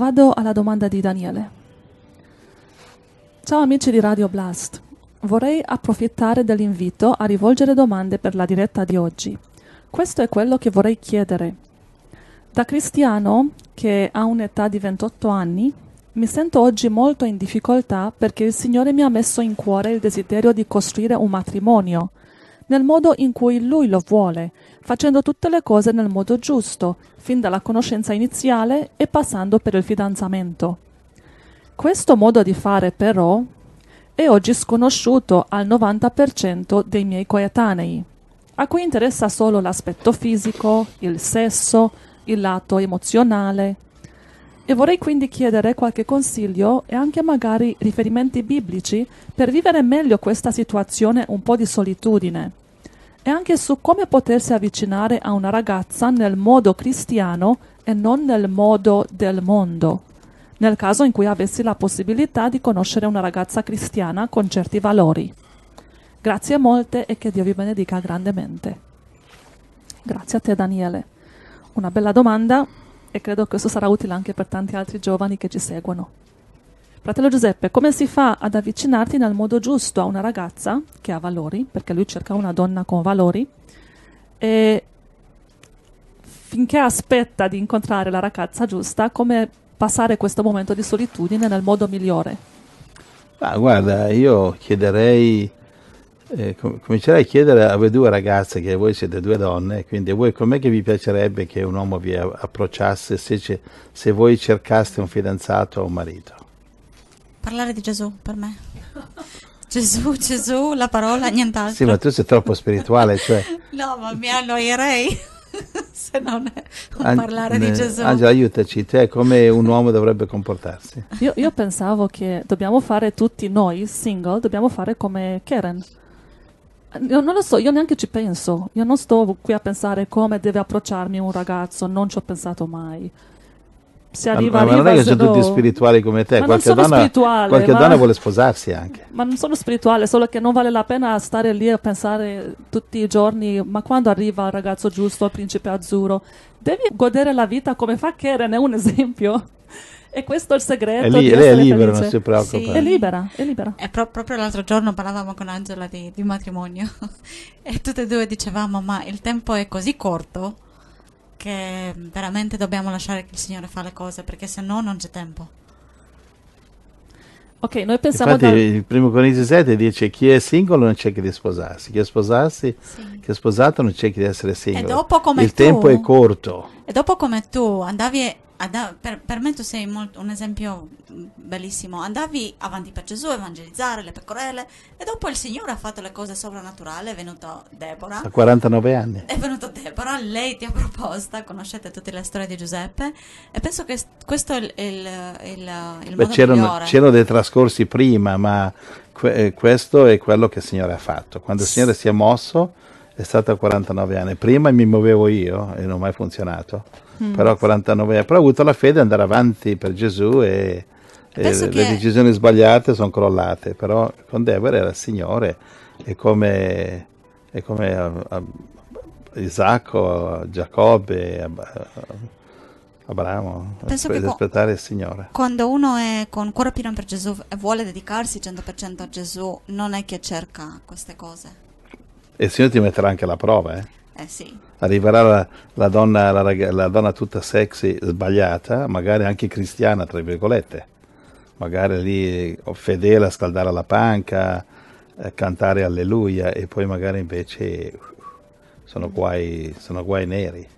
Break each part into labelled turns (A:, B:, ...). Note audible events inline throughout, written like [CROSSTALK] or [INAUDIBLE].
A: Vado alla domanda di Daniele. Ciao amici di Radio Blast, vorrei approfittare dell'invito a rivolgere domande per la diretta di oggi. Questo è quello che vorrei chiedere. Da cristiano, che ha un'età di 28 anni, mi sento oggi molto in difficoltà perché il Signore mi ha messo in cuore il desiderio di costruire un matrimonio, nel modo in cui Lui lo vuole, facendo tutte le cose nel modo giusto, fin dalla conoscenza iniziale e passando per il fidanzamento. Questo modo di fare però è oggi sconosciuto al 90% dei miei coetanei, a cui interessa solo l'aspetto fisico, il sesso, il lato emozionale. E vorrei quindi chiedere qualche consiglio e anche magari riferimenti biblici per vivere meglio questa situazione un po' di solitudine e anche su come potersi avvicinare a una ragazza nel modo cristiano e non nel modo del mondo. Nel caso in cui avessi la possibilità di conoscere una ragazza cristiana con certi valori. Grazie molte e che Dio vi benedica grandemente. Grazie a te Daniele. Una bella domanda e credo che questo sarà utile anche per tanti altri giovani che ci seguono. Fratello Giuseppe, come si fa ad avvicinarti nel modo giusto a una ragazza che ha valori, perché lui cerca una donna con valori, e finché aspetta di incontrare la ragazza giusta, come passare questo momento di solitudine nel modo migliore? Ah,
B: guarda, io chiederei, eh, com- comincerei a chiedere a voi due ragazze, che voi siete due donne, quindi a voi com'è che vi piacerebbe che un uomo vi approcciasse se, ce- se voi cercaste un fidanzato o un marito?
C: parlare di Gesù per me. Gesù, Gesù, la parola, nient'altro. Sì, ma
B: tu sei troppo spirituale, cioè.
C: no, ma mi annoierei [LAUGHS] se non è An- parlare ne- di eh, Gesù. Angela,
B: aiutaci, te come un uomo dovrebbe comportarsi.
A: Io, io, pensavo che dobbiamo fare tutti noi, single, dobbiamo fare come Karen. Io non lo so, io neanche ci penso. Io non sto qui a pensare come deve approcciarmi un ragazzo, non ci ho pensato mai se arriva ma non è che sono tutti spirituali come te, ma qualche, donna, qualche ma... donna, vuole sposarsi anche. Ma non sono spirituale, solo che non vale la pena stare lì a pensare tutti i giorni, ma quando arriva il ragazzo giusto, il principe azzurro, devi godere la vita come fa Keren, è un [LAUGHS] esempio. E questo è il segreto. È li- lei è libera, felice. non si preoccupa. Sì. È libera, è
C: libera. È pro- proprio l'altro giorno parlavamo con Angela di, di matrimonio [LAUGHS] e tutte e due dicevamo, ma il tempo è così corto che veramente dobbiamo lasciare che il Signore fa le cose perché se no non c'è tempo. Ok, noi pensiamo Infatti, dal...
B: il primo Corinzi 7 dice chi è singolo non cerca di sposarsi, chi è sposarsi, sì. chi è sposato non cerca di essere singolo. E dopo il tu, tempo è corto.
C: E dopo come tu andavi Andav- per, per, me tu sei molto, un esempio bellissimo. Andavi avanti per Gesù, evangelizzare le pecorelle e dopo il Signore ha fatto le cose sovrannaturali, è venuto Deborah. A 49 anni. È venuto Deborah, lei ti ha proposta, conoscete tutte le storie di Giuseppe e penso che questo è il, il, il, il Beh, c'erano, c'erano, dei
B: trascorsi prima, ma que- eh, questo è quello che il Signore ha fatto. Quando il Signore si è mosso è stato a 49 anni. Prima mi muovevo io e non ho mai funzionato mm. però 49 anni, però ha avuto la fede di andare avanti per Gesù e, e le, decisioni sbagliate sono crollate, però con Deborah era il Signore e come, e come a, eh, a eh, Isacco, Giacobbe, a, eh, Abramo, Penso di aspettare il Signore.
C: Quando uno è con cuore pieno per Gesù e vuole dedicarsi 100% a Gesù, non è che cerca queste cose.
B: E il Signore ti metterà anche alla prova, eh? Eh, sì. Arriverà la, la, donna, la, la, donna, tutta sexy sbagliata, magari anche cristiana, tra virgolette, magari lì eh, fedele a scaldare la panca, a eh, cantare alleluia e poi magari invece uh, sono mm. guai, sono guai neri.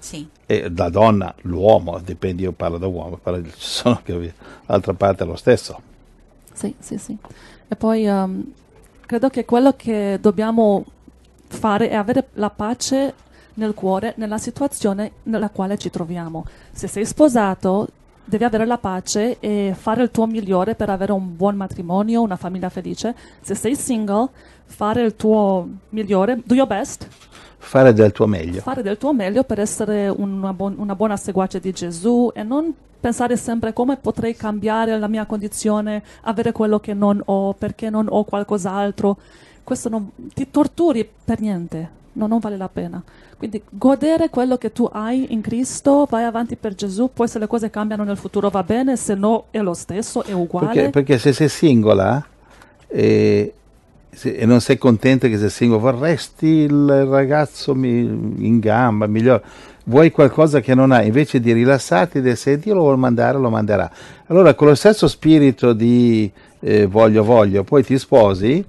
B: Sì. E la donna, l'uomo, dipende, io parlo da uomo, parlo, sono che l'altra parte è lo stesso.
A: Sì, sì, sì. E poi um, credo che quello che dobbiamo fare è avere la pace nel cuore, nella situazione nella quale ci troviamo. Se sei sposato, devi avere la pace e fare il tuo migliore per avere un buon matrimonio, una famiglia felice. Se sei single, fare il tuo migliore, do your best.
B: Fare del tuo meglio. Fare
A: del tuo meglio per essere una, buon, una buona seguace di Gesù e non pensare sempre come potrei cambiare la mia condizione, avere quello che non ho, perché non ho qualcos'altro questo non ti torturi per niente. No, non vale la pena. Quindi godere quello che tu hai in Cristo, vai avanti per Gesù, poi se le cose cambiano nel futuro va bene, se no è lo stesso, è uguale. Perché,
B: perché se sei singola eh, se, e non sei contenta che sei singola, vorresti il ragazzo mi, in gamba, migliore, vuoi qualcosa che non hai, invece di rilassarti, di se Dio lo vuole mandare, lo manderà. Allora con lo stesso spirito di eh, voglio, voglio, poi ti sposi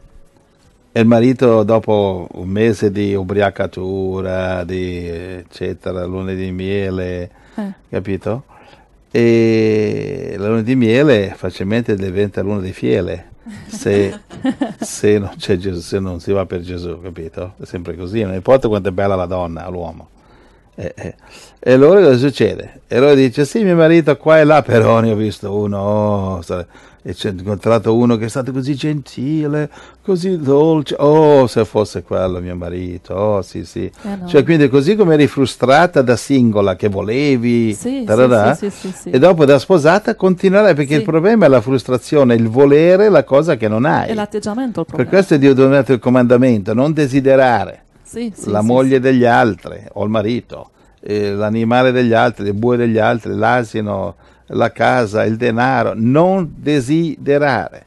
B: e il marito dopo un mese di ubriacatura, di eccetera, luna di miele, eh. capito? E la luna di miele facilmente diventa luna di fiele. Se, [LAUGHS] se, non Gesù, se, non si va per Gesù, capito? È sempre così, non importa quanto è bella la donna, l'uomo. Eh, eh. E allora cosa succede? E allora dice, sì, mio marito qua e là, però ne ho visto uno. Oh, e c'è incontrato uno che è stato così gentile, così dolce, oh se fosse quello mio marito, oh sì sì. Eh no. Cioè quindi così come eri frustrata da singola che volevi, sì, tararà, sì, sì, e dopo da sposata continuerai, perché il problema è la frustrazione, il volere la cosa che non hai. È
A: l'atteggiamento il Per questo
B: Dio ha donato il comandamento, non desiderare la moglie degli altri o il marito, eh, l'animale degli altri, il bue degli altri, l'asino la casa, il denaro, non desiderare.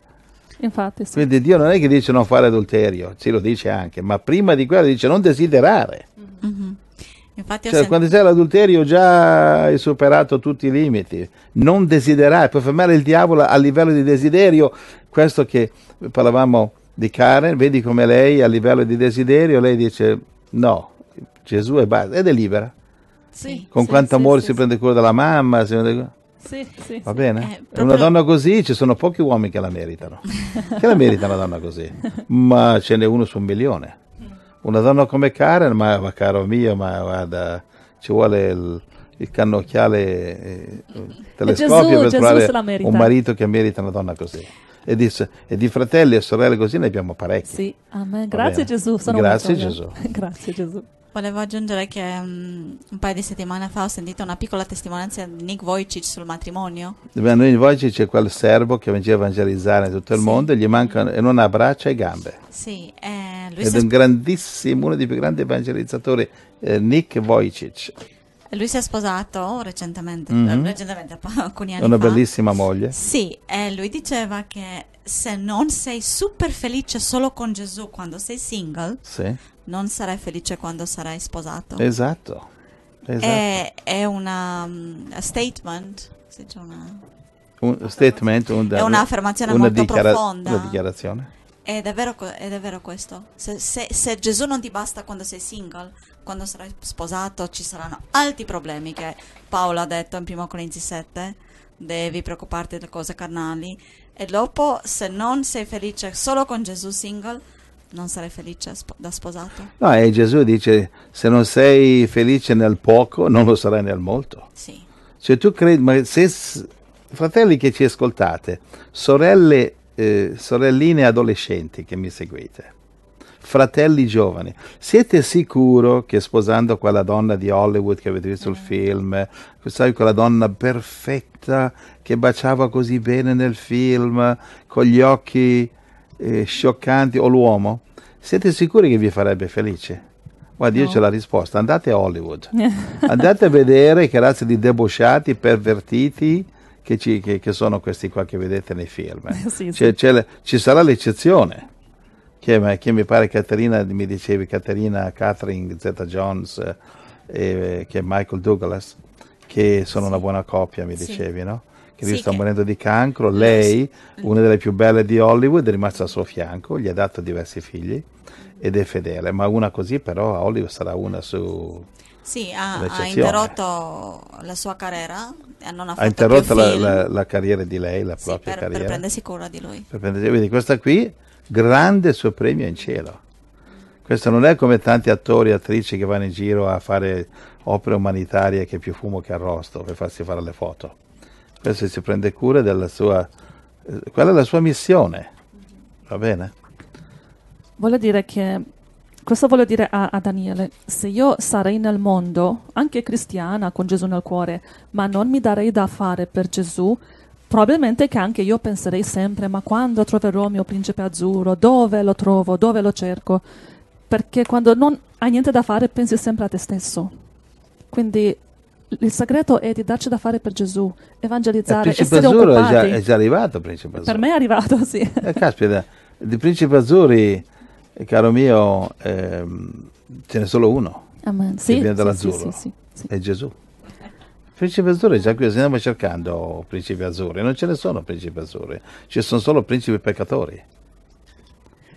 A: Infatti, sì. Quindi
B: Dio non è che dice non fare adulterio, ce lo dice anche, ma prima di quello dice non desiderare. Mm-hmm. Infatti, cioè, quando c'è l'adulterio già hai superato tutti i limiti, non desiderare, puoi fermare il diavolo a livello di desiderio, questo che parlavamo di Karen, vedi come lei a livello di desiderio, lei dice no, Gesù è basta ed è libera.
C: Sì, con sì, quanto amore si
B: prende cura della mamma, si prende cura
A: sì, sì, Va bene? Sì, eh, proprio... Una donna
B: così ci sono pochi uomini che la meritano. che la merita una donna così? [LAUGHS] Ma ce n'è uno su un milione. Una donna come Karen, ma, ma caro mio, ma guarda, ci vuole il, il cannocchiale eh, il telescopio Gesù, per Gesù trovare un marito che merita una donna così. E di, e di, fratelli e sorelle così ne abbiamo parecchi. Sì, amen. [LAUGHS] Grazie Gesù. Grazie Gesù.
A: Grazie Gesù.
C: Volevo aggiungere che um, un paio di settimane fa ho sentito una piccola testimonianza di Nick Vojcic sul matrimonio.
B: Nick Vojcic è quel servo che viene a evangelizzare in tutto il sì. mondo e gli mancano e non ha braccia e gambe.
C: Sì, eh, lui è sp- un
B: grandissimo, uno dei più grandi evangelizzatori, eh, Nick Vojcic.
C: Lui si è sposato recentemente, mm-hmm. recentemente [LAUGHS] alcuni anni Una fa. Una bellissima moglie. Sì, eh, lui diceva che se non sei super felice solo con Gesù quando sei single, sì non sarai felice quando sarai sposato. Esatto. esatto. È, è, una um, statement, si dice una...
B: Un statement, un, è un'affermazione una molto dichiara- profonda. Una dichiarazione.
C: È davvero, è davvero questo. Se, se, se, Gesù non ti basta quando sei single, quando sarai sposato ci saranno altri problemi che Paolo ha detto in 1 Corinzi 7. Devi preoccuparti delle cose carnali. E dopo, se non sei felice solo con Gesù single, non sarai felice da sposato.
B: No, e Gesù dice, se non sei felice nel poco, non lo sarai nel molto. Sì. Cioè tu credi, ma se, fratelli che ci ascoltate, sorelle, eh, sorelline adolescenti che mi seguite, fratelli giovani, siete sicuro che sposando quella donna di Hollywood che avete visto mm. il film, sai, quella donna perfetta che baciava così bene nel film, con gli occhi eh, scioccanti o l'uomo, siete sicuri che vi farebbe felice? Guarda, no. io c'ho la risposta, andate a Hollywood,
A: [LAUGHS] andate
B: a vedere che razza di debosciati, pervertiti, che, ci, che, che, sono questi qua che vedete nei film. [LAUGHS] sì, cioè, c'è, sì. C'è, ci sarà l'eccezione, che, che, mi pare Caterina, mi dicevi Caterina, Catherine, Zeta Jones, eh, che è Michael Douglas, che sono sì. una buona coppia, mi dicevi, no? che sì, lì sta che... morendo di cancro, eh, lei, una delle più belle di Hollywood, è rimasta al suo fianco, gli ha dato diversi figli ed è fedele, ma una così però a Hollywood sarà una su...
C: Sì, ha, ha interrotto la sua carriera, non ha, ha interrotto la, la,
B: la, carriera di lei, la sì, propria per, carriera. Per prendersi
C: cura di lui.
B: Prendersi, vedi, questa qui, grande suo premio in cielo. Questo non è come tanti attori e attrici che vanno in giro a fare opere umanitarie che più fumo che arrosto per farsi fare le foto questo si prende cura della sua... Eh, quella è la sua missione, va bene?
A: Vuole dire che... Questo vuole dire a, a Daniele, se io sarei nel mondo, anche cristiana, con Gesù nel cuore, ma non mi darei da fare per Gesù, probabilmente che anche io penserei sempre, ma quando troverò il mio principe azzurro? Dove lo trovo? Dove lo cerco? Perché quando non hai niente da fare pensi sempre a te stesso. Quindi il segreto è di darci da fare per Gesù, evangelizzare. Il principe azzurro è già, è già arrivato, principe azzurro. Per me è arrivato, [LAUGHS] sì. Eh,
B: caspita, di principe azzurri, eh, caro mio, ehm, ce n'è solo uno. Amen. Sì, che viene dall'azzurro. Sì, sì, è Gesù. Principe Azzurri è già qui, stiamo cercando principe azzurri. Non ce ne sono principe azzurri, ci sono solo principi peccatori.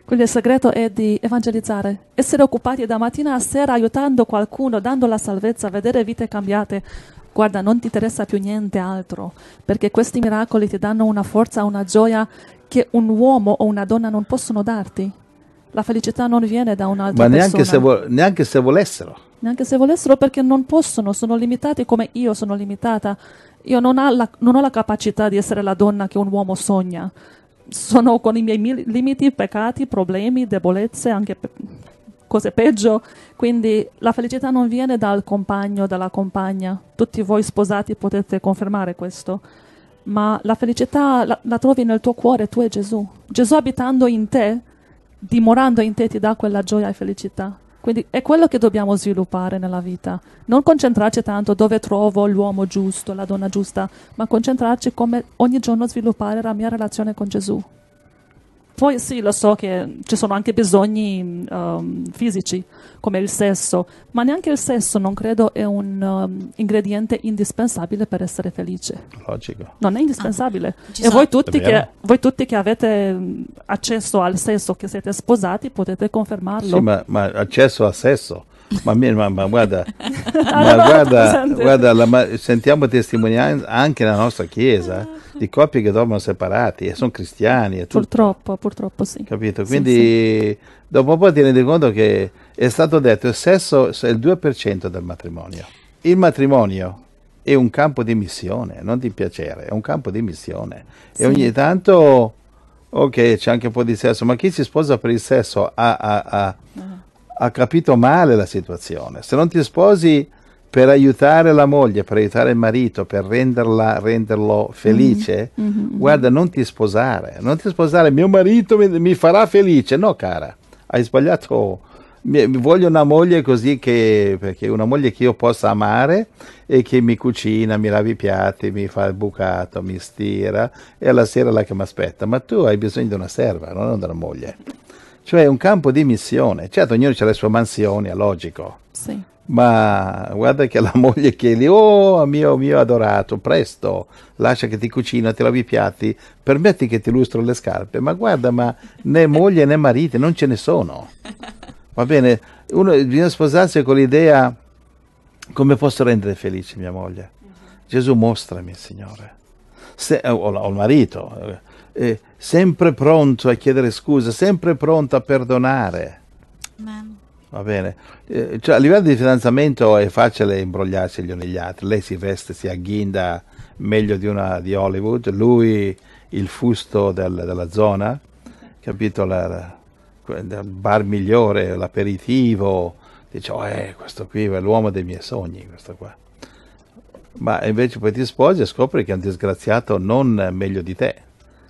A: Quindi il segreto è di evangelizzare, essere occupati da mattina a sera aiutando qualcuno, dando la salvezza, vedere vite cambiate. Guarda, non ti interessa più niente altro, perché questi miracoli ti danno una forza, una gioia che un uomo o una donna non possono darti. La felicità non viene da un'altra Ma neanche persona. Ma
B: vo- neanche se volessero.
A: Neanche se volessero perché non possono, sono limitati come io sono limitata. Io non ho, la, non ho la capacità di essere la donna che un uomo sogna sono con i miei limiti, peccati, problemi, debolezze, anche pe- cose peggio. Quindi la felicità non viene dal compagno, dalla compagna. Tutti voi sposati potete confermare questo. Ma la felicità la, la trovi nel tuo cuore, tu e Gesù. Gesù abitando in te, dimorando in te, ti dà quella gioia e felicità. Quindi è quello che dobbiamo sviluppare nella vita. Non concentrarci tanto dove trovo l'uomo giusto, la donna giusta, ma concentrarci come ogni giorno sviluppare la mia relazione con Gesù. Poi sì, lo so che ci sono anche bisogni um, fisici, come il sesso, ma neanche il sesso non credo è un um, ingrediente indispensabile per essere felice. Logico. Non è ah, indispensabile. Ah, e voi tutti, che, voi tutti, che, avete ehm, accesso al sesso, che siete sposati, potete confermarlo. Sì, ma,
B: ma accesso al sesso. Ma, mia, ma, ma, guarda, [LAUGHS]
A: ma guarda, guarda
B: la, sentiamo testimonianza anche nella nostra chiesa di coppie che dormono separati e sono cristiani. E
A: purtroppo, purtroppo sì.
B: Capito? Quindi sì, sì. dopo un po' ti rendi conto che è stato detto che il sesso è il 2% del matrimonio. Il matrimonio è un campo di missione, non di piacere, è un campo di missione. Sì. E ogni tanto, ok, c'è anche un po' di sesso, ma chi si sposa per il sesso ha, ha, ha, uh-huh. ha capito male la situazione. Se non ti sposi per aiutare la moglie, per aiutare il marito, per renderla, renderlo felice, mm-hmm. mm-hmm. guarda, non ti sposare, non ti sposare, mio marito mi, mi farà felice. No, cara, hai sbagliato. Mi, voglio una moglie così che, perché una moglie che io possa amare e che mi cucina, mi lavi i piatti, mi fa il bucato, mi stira e alla sera è la che mi aspetta. Ma tu hai bisogno di una serva, non di una moglie. Cioè è un campo di missione. Certo, ognuno ha le sue mansioni, è logico. Sì ma guarda che la [LAUGHS] moglie chiedi, oh mio, mio adorato, presto, lascia che ti cucina, ti lavi i piatti, permetti che ti lustro le scarpe, ma guarda, ma né moglie né marito, non ce ne sono. Va bene, uno, bisogna sposarsi con l'idea come posso rendere felice mia moglie. Gesù mostrami, Signore, Se, eh, o, o il marito, eh, eh, sempre pronto a chiedere scusa, sempre pronto a perdonare. Amen Va bene. Eh, cioè, a livello di fidanzamento è facile imbrogliarsi gli uni gli altri. Lei si veste, si agghinda meglio di una di Hollywood, lui il fusto del, della zona, capito? La, il bar migliore, l'aperitivo, dice, oh, eh, questo qui è l'uomo dei miei sogni, questo qua. Ma invece poi ti sposi e scopri che è un disgraziato non meglio di te.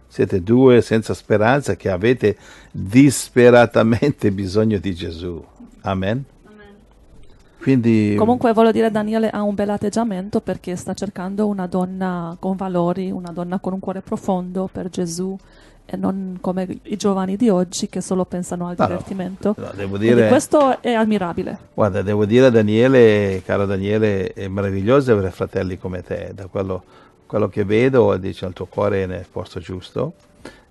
B: Siete due senza speranza che avete disperatamente bisogno di Gesù. Amen.
A: Quindi, Comunque voglio dire Daniele ha un bel atteggiamento perché sta cercando una donna con valori, una donna con un cuore profondo per Gesù e non come i giovani di oggi che solo pensano al no, divertimento. No, devo dire, questo è ammirabile.
B: Guarda, devo dire Daniele, caro Daniele, è meraviglioso avere fratelli come te, da quello, quello che vedo, dice il tuo cuore è nel posto giusto,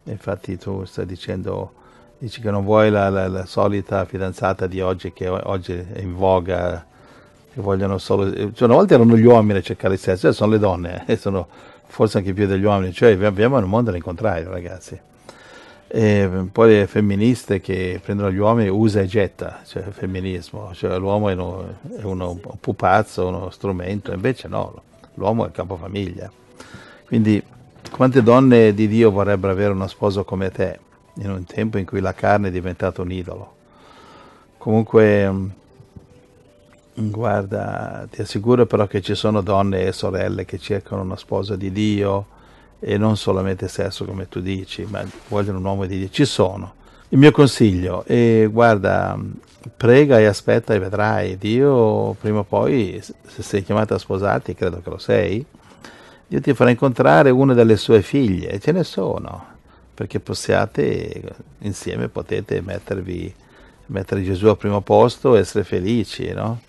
B: infatti tu stai dicendo Dici che non vuoi la, la, la, solita fidanzata di oggi che oggi è in voga, che vogliono solo... Eh, cioè, una volta erano gli uomini a cercare il sesso, adesso sono le donne, eh, e sono forse anche più degli uomini, cioè abbiamo un mondo all'incontrario ragazzi. E mm, poi le femministe che prendono gli uomini usa e getta, cioè il femminismo, cioè l'uomo è, uno, è uno, un pupazzo, uno strumento, invece no, l'uomo è il capofamiglia. Quindi quante donne di Dio vorrebbero avere uno sposo come te? in un tempo in cui la carne è diventata un idolo. Comunque, mm, guarda, ti assicuro però che ci sono donne e sorelle che cercano una sposa di Dio e non solamente sesso come tu dici, ma vogliono un uomo di Dio. Ci sono. Il mio consiglio è, guarda, prega e aspetta e vedrai, Dio prima o poi, se sei chiamata a sposarti, credo che lo sei, Dio ti farà incontrare una delle sue figlie, e ce ne sono perché possiate insieme potete mettervi mettere Gesù al primo posto e essere felici, no?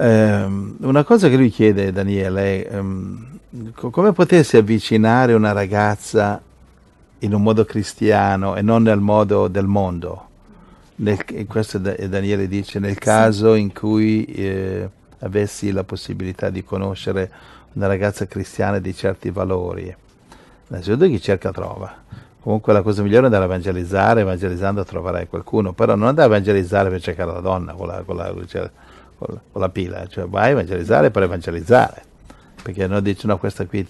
B: Um, una cosa che lui chiede, Daniele, è um, co- come potessi avvicinare una ragazza in un modo cristiano e non nel modo del mondo? Nel, questo Daniele dice, nel caso in cui eh, avessi la possibilità di conoscere una ragazza cristiana di certi valori innanzitutto chi cerca trova. Comunque la cosa migliore è andare a evangelizzare, evangelizzando troverai qualcuno, però non andare a evangelizzare per cercare la donna con la, con la, con la pila, cioè vai a evangelizzare per evangelizzare, perché non no questa qui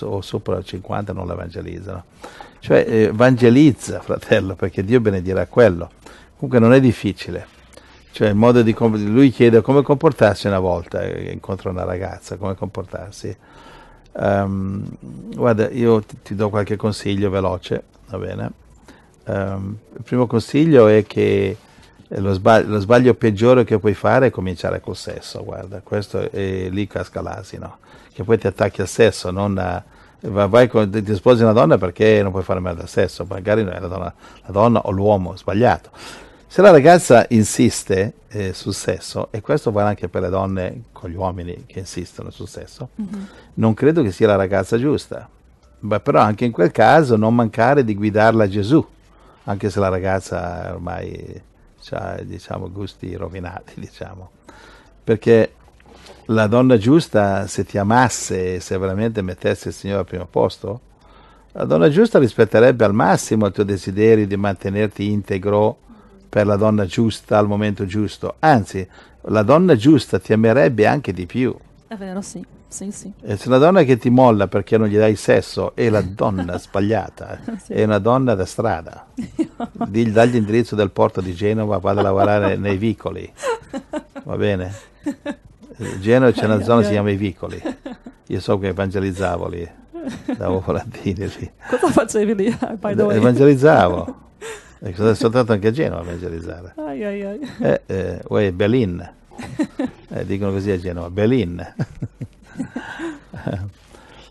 B: o sopra 50 non la evangelizzano. Cioè eh, evangelizza fratello, perché Dio benedirà quello. Comunque non è difficile. Cioè il modo di, lui chiede come comportarsi una volta, eh, incontro una ragazza, come comportarsi Um, guarda, io ti, ti, do qualche consiglio veloce, va bene? Um, il primo consiglio è che eh, lo sbaglio, lo, sbaglio peggiore che puoi fare è cominciare col sesso, guarda, questo è lì casca l'asino, che poi ti attacchi al sesso, non a, vai con, ti sposi una donna perché non puoi fare male al sesso, magari la donna, la donna o l'uomo sbagliato. Se la ragazza insiste eh, sul sesso, e questo vale anche per le donne con gli uomini che insistono sul sesso, mm-hmm. non credo che sia la ragazza giusta. Beh, però anche in quel caso non mancare di guidarla a Gesù, anche se la ragazza ormai ha diciamo, gusti rovinati, diciamo. Perché la donna giusta, se ti amasse, se veramente mettesse il Signore al primo posto, la donna giusta rispetterebbe al massimo i tuoi desideri di mantenerti integro per la donna giusta al momento giusto, anzi la donna giusta ti amerebbe anche di più.
A: È vero, sì. Sì, sì.
B: E se una donna che ti molla perché non gli dai sesso è la [LAUGHS] donna sbagliata, eh. sì. è una donna da strada. [LAUGHS] Digli, dagli l'indirizzo del porto di Genova, vada a lavorare [LAUGHS] nei vicoli. Va bene? Genova c'è una zona che si chiama I Vicoli. Io so che evangelizzavo lì, davo volantini lì.
A: Cosa facevi lì? Evangelizzavo.
B: Ecco, sono andato anche a Genova a evangelizzare. Ai, ai, ai. Eh, eh, Berlin. [LAUGHS] Eh, dicono così a Genova, Berlin. [LAUGHS]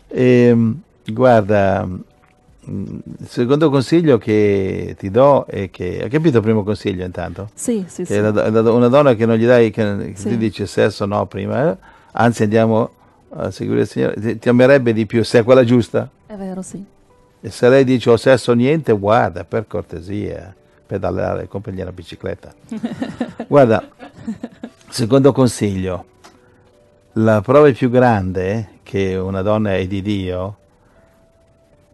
B: e, ehm, guarda, il mm, secondo consiglio che ti do è che... Hai capito il primo consiglio intanto?
A: Sì, sì, che sì. Una
B: donna che non gli dai, che sì. ti dice sesso no prima, eh? anzi andiamo a seguire il Signore, ti, ti amerebbe di più se è quella giusta. È vero, sì. E se lei dice ho sesso niente, guarda, per cortesia, pedalare, compagnia la bicicletta. [LAUGHS] guarda, secondo consiglio, la prova più grande che una donna è di Dio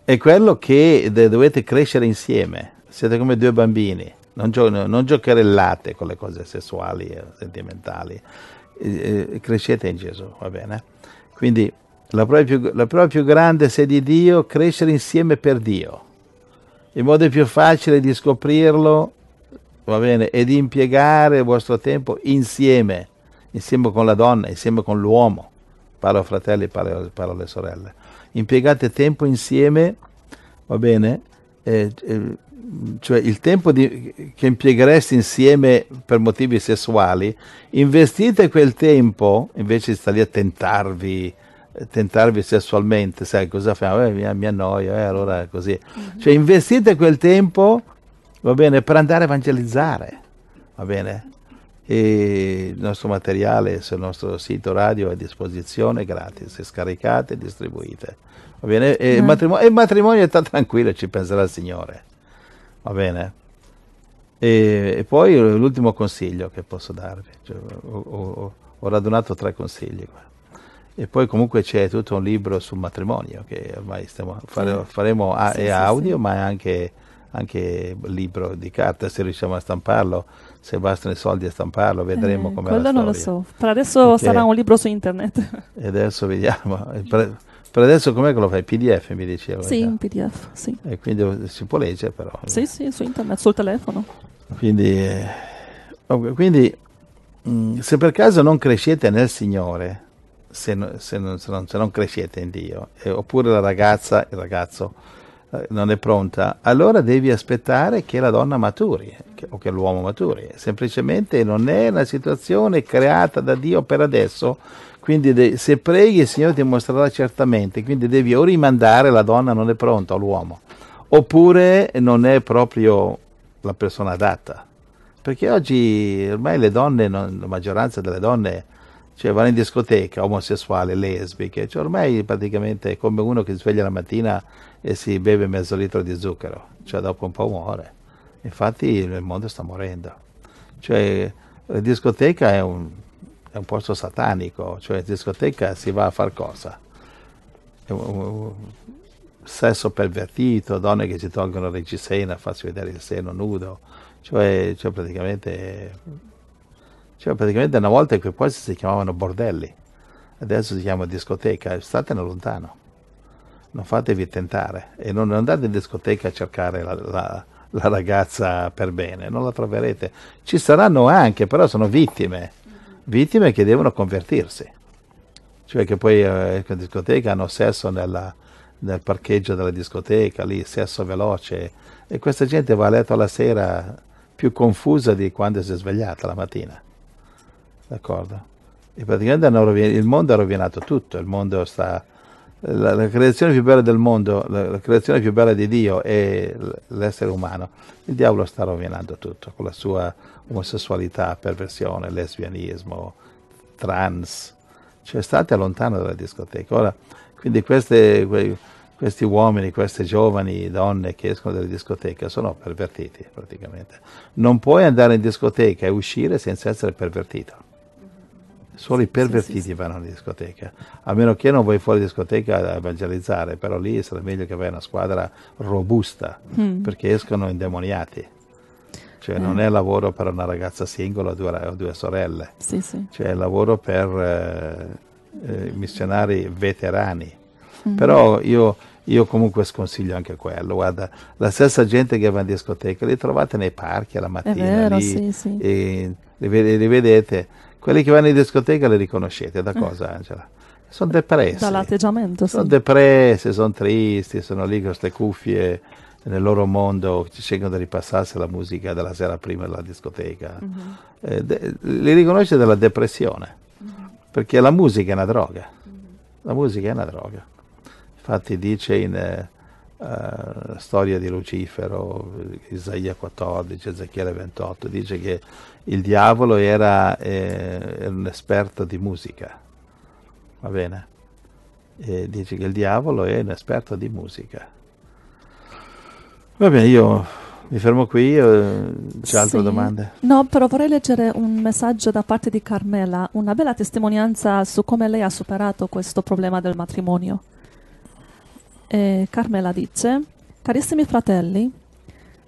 B: è quello che dovete crescere insieme. Siete come due bambini, non, gio- non giocherellate con le cose sessuali e sentimentali. E, e, crescete in Gesù, va bene? Quindi la prova, più, la prova grande se di Dio, crescere insieme per Dio. Il modo più facile di scoprirlo, va bene, è di impiegare il vostro tempo insieme, insieme con la donna, insieme con l'uomo. Parlo fratelli, parlo, parlo alle sorelle. Impiegate tempo insieme, va bene, eh, eh, cioè il tempo di, che impieghereste insieme per motivi sessuali, investite quel tempo, invece di stare lì a tentarvi, tentarvi sessualmente, sai cosa fa? Eh, mi, mi annoio, eh, allora così. Mm-hmm. Cioè investite quel tempo, va bene, per andare a evangelizzare, va bene? E il nostro materiale sul nostro sito radio è a disposizione gratis, scaricate e distribuite. Va bene? E, mm-hmm. il mm. matrimonio, e il matrimonio tranquillo, ci penserà il Signore. Va bene? E, e poi l'ultimo consiglio che posso darvi, cioè, ho, ho, ho radunato tre consigli qua e poi comunque c'è tutto un libro sul matrimonio che ormai stiamo, fare, faremo a, sì, sì, audio, sì. ma anche, anche libro di carta se riusciamo a stamparlo, se bastano i soldi a stamparlo, vedremo eh, come Quello non storia. lo so, per adesso Perché sarà un libro su internet. E adesso vediamo. Per, per adesso com'è che lo fai? PDF mi dicevo. Sì, un
A: PDF, sì.
B: E quindi si può leggere però. Sì,
A: sì, su internet, sul telefono.
B: Quindi, eh, quindi mh, mm, se per caso non crescete nel Signore, se, se, non, se, non, se non, crescete in Dio, eh, oppure la ragazza, il ragazzo eh, non è pronta, allora devi aspettare che la donna maturi eh, che, o che l'uomo maturi. Semplicemente non è una situazione creata da Dio per adesso, quindi de- se preghi il Signore ti mostrerà certamente, quindi devi o rimandare la donna non è pronta all'uomo, oppure non è proprio la persona adatta. Perché oggi ormai le donne, non, la maggioranza delle donne cioè vanno in discoteca, omosessuali, lesbiche, cioè ormai praticamente è come uno che si sveglia la mattina e si beve mezzo litro di zucchero, cioè dopo un po' muore. Infatti il mondo sta morendo. Cioè la discoteca è un, è un posto satanico, cioè in discoteca si va a far cosa? Sesso pervertito, donne che si tolgono il reggiseno a farsi vedere il seno nudo, cioè, cioè praticamente cioè, praticamente una volta che questi si chiamavano bordelli, adesso si chiama discoteca, statene lontano, non fatevi tentare e non andate in discoteca a cercare la, la, la ragazza per bene, non la troverete. Ci saranno anche, però sono vittime, vittime che devono convertirsi, cioè che poi eh, in discoteca hanno sesso nella, nel parcheggio della discoteca, lì sesso veloce e questa gente va a letto la sera più confusa di quando si è svegliata la mattina. D'accordo? E praticamente il mondo ha rovinato tutto, il mondo sta... La, la, creazione più bella del mondo, la, la, creazione più bella di Dio è l'essere umano. Il diavolo sta rovinando tutto con la sua omosessualità, perversione, lesbianismo, trans. Cioè state lontano dalla discoteca. Ora, quindi queste, que, questi uomini, queste giovani donne che escono dalle discoteche sono pervertiti praticamente. Non puoi andare in discoteca e uscire senza essere pervertito Solo i pervertiti sì, sì, vanno in discoteca, a meno che non vai fuori discoteca a evangelizzare, però lì sarebbe meglio che vai una squadra robusta, mm. perché escono indemoniati. Cioè eh. non è lavoro per una ragazza singola o due, sorelle,
A: sì, cioè
B: è lavoro per eh, eh, missionari veterani. Mm. Però io, io comunque sconsiglio anche quello. Guarda, la stessa gente che va in discoteca li trovate nei parchi alla mattina, vero, lì, sì, sì. E li, vedete. Quelli che vanno in discoteca le riconoscete, da cosa eh. Angela? Sono depressi. Dall'atteggiamento, sì. Sono depressi, sono tristi, sono lì con queste cuffie nel loro mondo, ci cercano di ripassarsi la musica della sera prima della discoteca. Uh-huh. Eh, de- li riconosce dalla depressione, uh-huh. perché la musica è una droga. Uh-huh. La musica è una droga. Infatti dice in... Eh, la eh, storia di Lucifero, Isaia 14, Ezechiele 28, dice che il diavolo era, eh, era un esperto di musica, va bene? E dice che il diavolo è un esperto di musica. Va bene, io mi fermo qui, eh, c'è altre sì. domande?
A: No, però vorrei leggere un messaggio da parte di Carmela, una bella testimonianza su come lei ha superato questo problema del matrimonio. E Carmela dice, carissimi fratelli,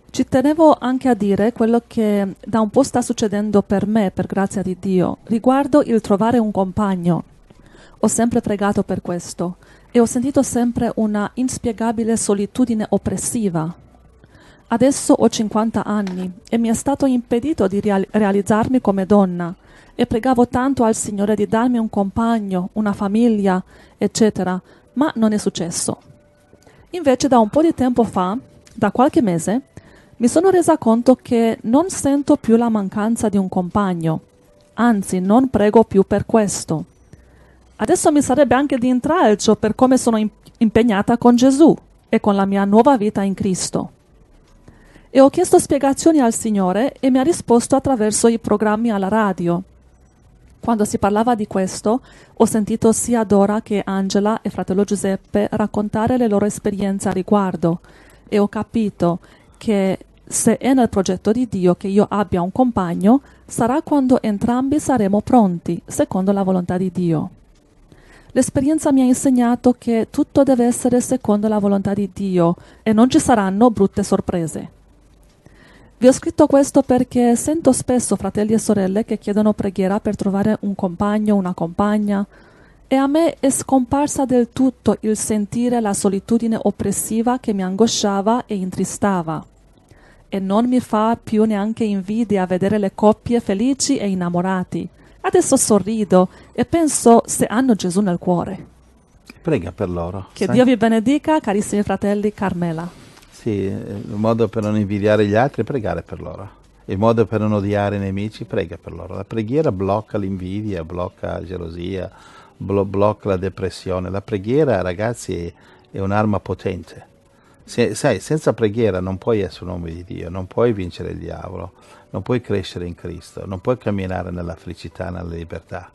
A: ci tenevo anche a dire quello che da un po' sta succedendo per me, per grazia di Dio, riguardo il trovare un compagno. Ho sempre pregato per questo e ho sentito sempre una inspiegabile solitudine oppressiva. Adesso ho 50 anni e mi è stato impedito di real- realizzarmi come donna e pregavo tanto al Signore di darmi un compagno, una famiglia, eccetera, ma non è successo. Invece da un po' di tempo fa, da qualche mese, mi sono resa conto che non sento più la mancanza di un compagno, anzi non prego più per questo. Adesso mi sarebbe anche di intralcio per come sono impegnata con Gesù e con la mia nuova vita in Cristo. E ho chiesto spiegazioni al Signore e mi ha risposto attraverso i programmi alla radio. Quando si parlava di questo, ho sentito sia Dora che Angela e fratello Giuseppe raccontare le loro esperienze a riguardo e ho capito che se è nel progetto di Dio che io abbia un compagno, sarà quando entrambi saremo pronti, secondo la volontà di Dio. L'esperienza mi ha insegnato che tutto deve essere secondo la volontà di Dio e non ci saranno brutte sorprese. Vi ho scritto questo perché sento spesso fratelli e sorelle che chiedono preghiera per trovare un compagno, una compagna, e a me è scomparsa del tutto il sentire la solitudine oppressiva che mi angosciava e intristava. E non mi fa più neanche invidia vedere le coppie felici e innamorati. Adesso sorrido e penso se hanno Gesù nel cuore.
B: Prega per loro.
A: Che Dio vi benedica, carissimi fratelli Carmela.
B: Sì, il modo per non invidiare gli altri è pregare per loro. Il modo per non odiare i nemici, prega per loro. La preghiera blocca l'invidia, blocca la gelosia, blo- blocca la depressione. La preghiera, ragazzi, è un'arma potente. Se, sai, senza preghiera non puoi essere un uomo di Dio, non puoi vincere il diavolo, non puoi crescere in Cristo, non puoi camminare nella felicità, nella libertà.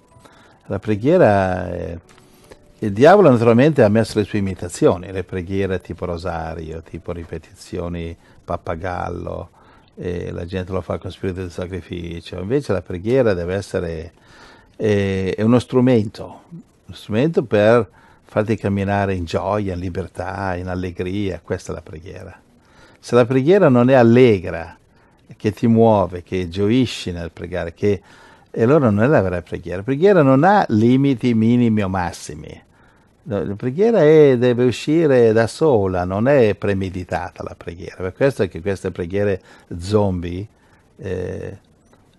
B: La preghiera è il diavolo naturalmente ha messo le sue imitazioni, le preghiere tipo rosario, tipo ripetizioni pappagallo, la gente lo fa con spirito di sacrificio, invece la preghiera deve essere eh, è uno strumento, uno strumento per farti camminare in gioia, in libertà, in allegria, questa è la preghiera. Se la preghiera non è allegra, che ti muove, che gioisci nel pregare, che e allora non è la vera preghiera. La preghiera non ha limiti minimi o massimi. La preghiera è, deve uscire da sola, non è premeditata la preghiera. Per questo è che queste preghiere zombie, eh,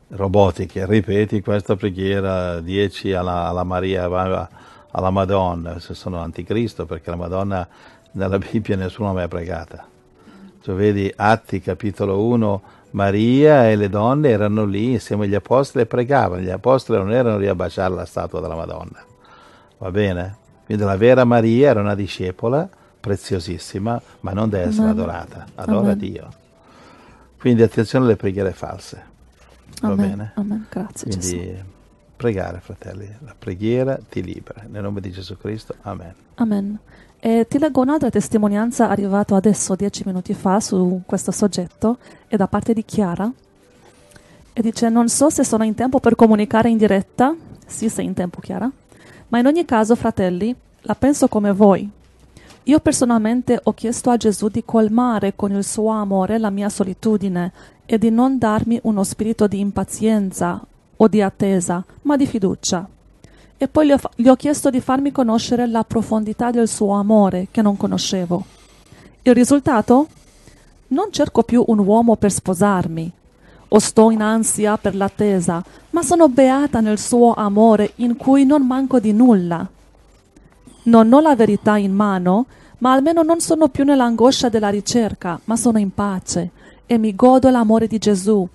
B: robotiche, ripeti questa preghiera 10 alla, alla, Maria, alla Madonna, se sono anticristo, perché la Madonna nella Bibbia nessuno ha mai pregata. Tu vedi Atti capitolo 1, Maria e le donne erano lì insieme agli apostoli e pregavano. Gli apostoli non erano lì a baciare la statua della Madonna. Va bene? Quindi la vera Maria era una discepola preziosissima, ma non deve essere Amen. adorata. Adora Amen. Dio. Quindi attenzione alle preghiere false.
A: Va Amen. bene? Amen. Grazie Quindi,
B: Gesù. pregare, fratelli. La preghiera ti libera. Nel nome di Gesù Cristo. Amen.
A: Amen. E ti leggo un'altra testimonianza arrivata adesso, dieci minuti fa, su questo soggetto, è da parte di Chiara. E dice, non so se sono in tempo per comunicare in diretta, sì sei in tempo Chiara, ma in ogni caso, fratelli, la penso come voi. Io personalmente ho chiesto a Gesù di colmare con il suo amore la mia solitudine e di non darmi uno spirito di impazienza o di attesa, ma di fiducia e poi gli ho, gli ho chiesto di farmi conoscere la profondità del suo amore che non conoscevo. Il risultato? Non cerco più un uomo per sposarmi, o sto in ansia per l'attesa, ma sono beata nel suo amore in cui non manco di nulla. Non ho la verità in mano, ma almeno non sono più nell'angoscia della ricerca, ma sono in pace e mi godo l'amore di Gesù,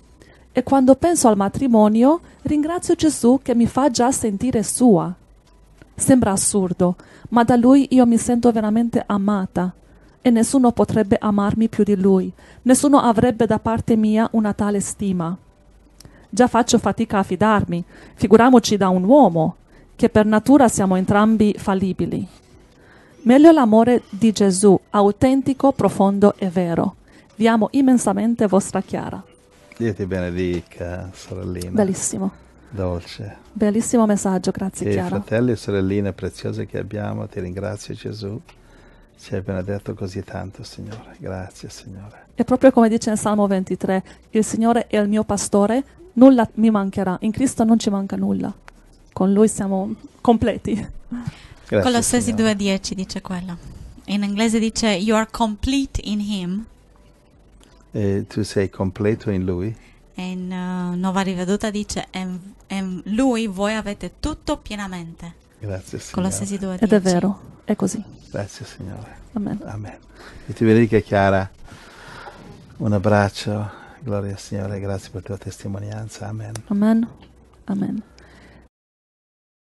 A: e quando penso al matrimonio ringrazio Gesù che mi fa già sentire sua. Sembra assurdo, ma da lui io mi sento veramente amata e nessuno potrebbe amarmi più di lui, nessuno avrebbe da parte mia una tale stima. Già faccio fatica a fidarmi, figuriamoci da un uomo, che per natura siamo entrambi fallibili. Meglio l'amore di Gesù, autentico, profondo e vero. Vi amo immensamente vostra Chiara.
B: Dio ti benedica, sorellina. Bellissimo. Dolce.
A: Bellissimo messaggio, grazie e Chiara.
B: Fratelli e sorelline preziose che abbiamo, ti ringrazio Gesù. Ci hai benedetto così tanto, Signore. Grazie, Signore.
A: E proprio come dice in Salmo 23, il Signore è il mio pastore, nulla mi mancherà. In Cristo non ci manca nulla. Con Lui siamo completi.
C: Grazie, Colossesi 2.10 dice quello. In inglese dice, You are complete in Him
B: e tu sei completo in lui.
C: E in uh, Nuova Riveduta dice, in lui voi avete tutto pienamente. Grazie Signore. Colossesi 2. Ed è vero,
A: è così.
B: Grazie Signore. Amen. Amen. E ti benedica Chiara. Un abbraccio.
A: Gloria al Signore, grazie per la tua testimonianza. Amen. Amen. Amen.